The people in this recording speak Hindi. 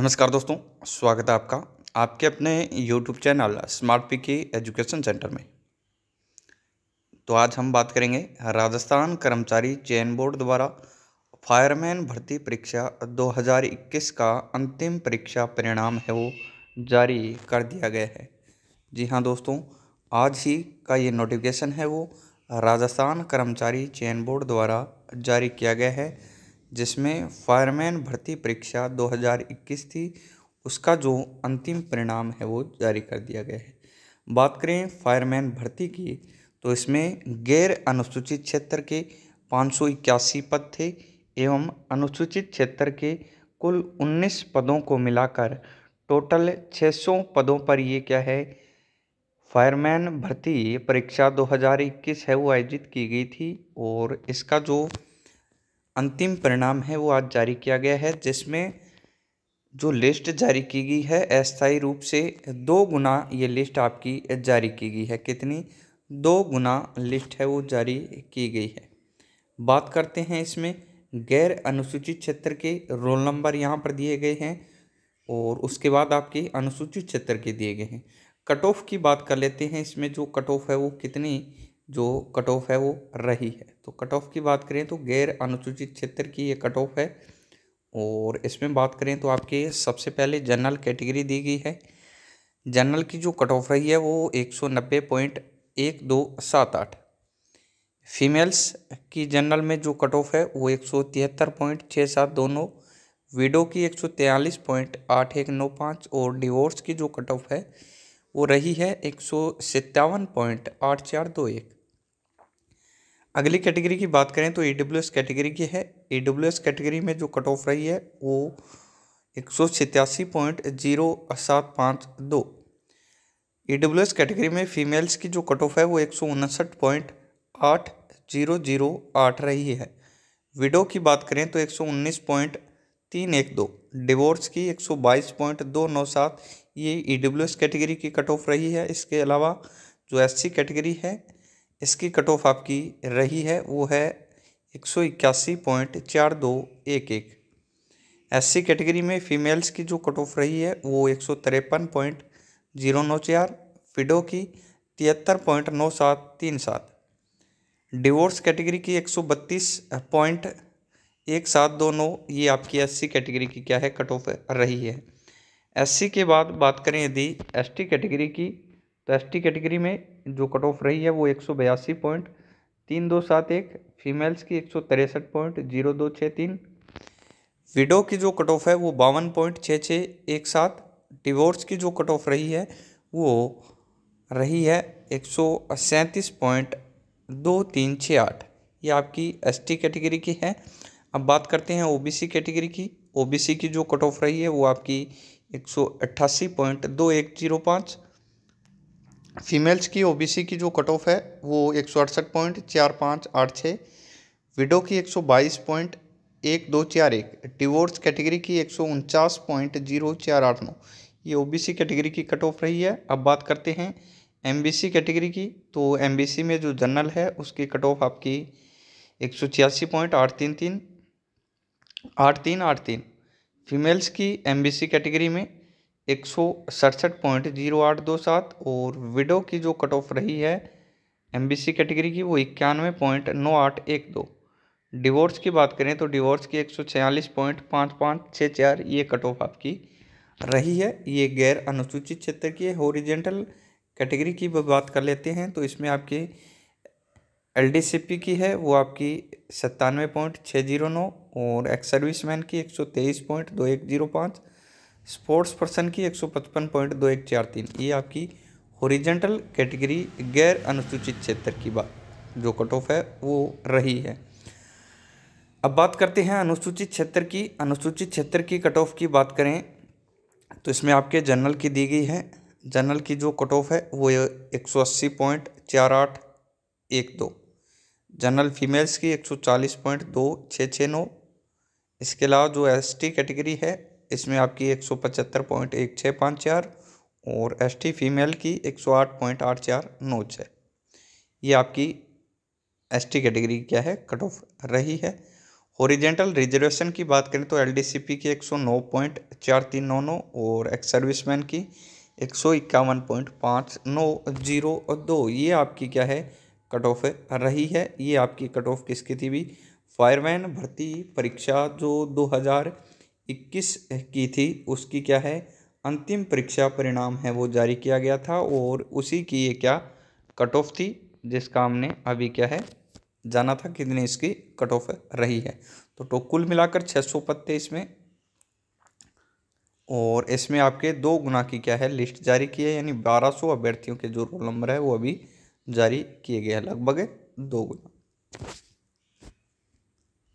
नमस्कार दोस्तों स्वागत है आपका आपके अपने YouTube channel smart P K education centre में तो आज हम बात करेंगे राजस्थान कर्मचारी चयन बोर्ड द्वारा फायरमैन भर्ती परीक्षा 2021 का अंतिम परीक्षा परिणाम है वो जारी कर दिया गया है जी हाँ दोस्तों आज ही का ये नोटिफिकेशन है वो राजस्थान कर्मचारी चयन बोर्ड द्वारा जारी किया गया है जिसमें फायरमैन भर्ती परीक्षा 2021 थी उसका जो अंतिम परिणाम है वो जारी कर दिया गया है बात करें फायरमैन भर्ती की तो इसमें गैर अनुसूचित क्षेत्र के पाँच पद थे एवं अनुसूचित क्षेत्र के कुल 19 पदों को मिलाकर टोटल 600 पदों पर ये क्या है फायरमैन भर्ती परीक्षा 2021 है वो आयोजित की गई थी और इसका जो अंतिम परिणाम है वो आज जारी किया गया है जिसमें जो लिस्ट जारी की गई है अस्थायी रूप से दो गुना ये लिस्ट आपकी जारी की गई है कितनी दो गुना लिस्ट है वो जारी की गई है बात करते हैं इसमें गैर अनुसूचित क्षेत्र के रोल नंबर यहाँ पर दिए गए हैं और उसके बाद आपके अनुसूचित क्षेत्र के दिए गए हैं कट ऑफ की बात कर लेते हैं इसमें जो कट ऑफ है वो कितनी जो कट ऑफ है वो रही है तो कट ऑफ की बात करें तो गैर अनुसूचित क्षेत्र की ये कट ऑफ है और इसमें बात करें तो आपके सबसे पहले जनरल कैटेगरी दी गई है जनरल की जो कट ऑफ रही है वो एक सौ नब्बे पॉइंट एक दो सात आठ फीमेल्स की जनरल में जो कट ऑफ है वो एक सौ तिहत्तर पॉइंट छः सात दोनों विडो की एक सौ तैंतालीस पॉइंट आठ एक नौ पाँच और डिवोर्स की जो कट ऑफ है वो रही है एक सौ सत्तावन पॉइंट आठ चार दो एक अगली कैटेगरी की बात करें तो ई कैटेगरी की है ई कैटेगरी में जो कट ऑफ रही है वो एक सौ छियासी पॉइंट जीरो सात पाँच दो ई कैटेगरी में फीमेल्स की जो कट ऑफ है वो एक सौ उनसठ पॉइंट आठ जीरो जीरो आठ रही है विडो की बात करें तो एक सौ उन्नीस पॉइंट तीन एक दो डिवोर्स की एक सौ बाईस पॉइंट दो नौ सात ये ई डब्ल्यू एस कैटेगरी की कट ऑफ रही है इसके अलावा जो एस कैटेगरी है इसकी कट ऑफ आपकी रही है वो है एक सौ इक्यासी पॉइंट चार दो एक एक एस कैटेगरी में फीमेल्स की जो कट ऑफ रही है वो एक सौ तिरपन पॉइंट जीरो नौ चार फिडो की तिहत्तर पॉइंट नौ सात तीन सात डिवोर्स कैटेगरी की एक सौ बत्तीस पॉइंट एक सात दो नौ ये आपकी एस कैटेगरी की क्या है कट ऑफ रही है एस के बाद बात करें यदि एस कैटेगरी की तो एस टी कैटेगरी में जो कट ऑफ रही है वो एक सौ बयासी पॉइंट तीन दो सात एक फीमेल्स की एक सौ तिरसठ पॉइंट जीरो दो छः तीन विडो की जो कट ऑफ है वो बावन पॉइंट छः छः एक सात डिवोर्स की जो कट ऑफ रही है वो रही है एक सौ सैंतीस पॉइंट दो तीन छः आठ ये आपकी एस टी कैटेगरी की है अब बात करते हैं ओ कैटेगरी की ओ की जो कट ऑफ रही है वो आपकी एक सौ अट्ठासी पॉइंट दो एक जीरो पाँच फीमेल्स की ओबीसी की जो कट ऑफ है वो एक सौ अड़सठ पॉइंट चार पाँच आठ छः विडो की एक सौ बाईस पॉइंट एक दो चार एक डिवोर्स कैटेगरी की एक सौ उनचास पॉइंट जीरो चार आठ नौ ये ओबीसी कैटेगरी की कट ऑफ रही है अब बात करते हैं एमबीसी कैटेगरी की तो एमबीसी में जो जनरल है उसकी कट ऑफ आपकी एक सौ छियासी पॉइंट आठ तीन तीन आठ तीन आठ तीन फीमेल्स की एमबीसी कैटेगरी में एक सौ सड़सठ पॉइंट जीरो आठ दो सात और विडो की जो कट ऑफ रही है एम बी सी कैटेगरी की वो इक्यानवे पॉइंट नौ आठ एक दो डिवोर्स की बात करें तो डिवोर्स की एक सौ छियालीस पॉइंट पाँच पाँच छः चार ये कट ऑफ आपकी रही है ये गैर अनुसूचित क्षेत्र की है कैटेगरी की बात कर लेते हैं तो इसमें आपकी एल डी सी पी की है वो आपकी सत्तानवे पॉइंट छः जीरो नौ और एक्स सर्विस मैन की एक सौ तेईस पॉइंट दो एक जीरो पाँच स्पोर्ट्स पर्सन की एक सौ पचपन पॉइंट दो एक चार तीन ये आपकी ओरिजेंटल कैटेगरी गैर अनुसूचित क्षेत्र की बात जो कट ऑफ है वो रही है अब बात करते हैं अनुसूचित क्षेत्र की अनुसूचित क्षेत्र की कट ऑफ की बात करें तो इसमें आपके जनरल की दी गई है जनरल की जो कट ऑफ है वो एक सौ अस्सी पॉइंट चार आठ एक दो जनरल फीमेल्स की एक सौ चालीस पॉइंट दो छः छः नौ इसके अलावा जो एसटी कैटेगरी है इसमें आपकी एक सौ पचहत्तर पॉइंट एक छः पाँच चार और एसटी फीमेल की एक सौ आठ पॉइंट आठ चार नौ छः ये आपकी एसटी कैटेगरी क्या है कट ऑफ रही है ओरिजेंटल रिजर्वेशन की बात करें तो एल की एक सौ नौ पॉइंट चार तीन नौ नौ और एक्स सर्विसमैन की एक सौ इक्यावन पॉइंट पाँच नौ जीरो दो ये आपकी क्या है कट ऑफ रही है ये आपकी कट ऑफ किसकी थी भी फायरमैन भर्ती परीक्षा जो दो हज़ार इक्कीस की थी उसकी क्या है अंतिम परीक्षा परिणाम है वो जारी किया गया था और उसी की ये क्या कट ऑफ थी जिसका हमने अभी क्या है जाना था कितने इसकी कट ऑफ रही है तो, तो कुल मिलाकर 600 पत्ते इसमें और इसमें आपके दो गुना की क्या है लिस्ट जारी की है यानी 1200 अभ्यर्थियों के जो रोल नंबर है वो अभी जारी किए गए हैं लगभग दो गुना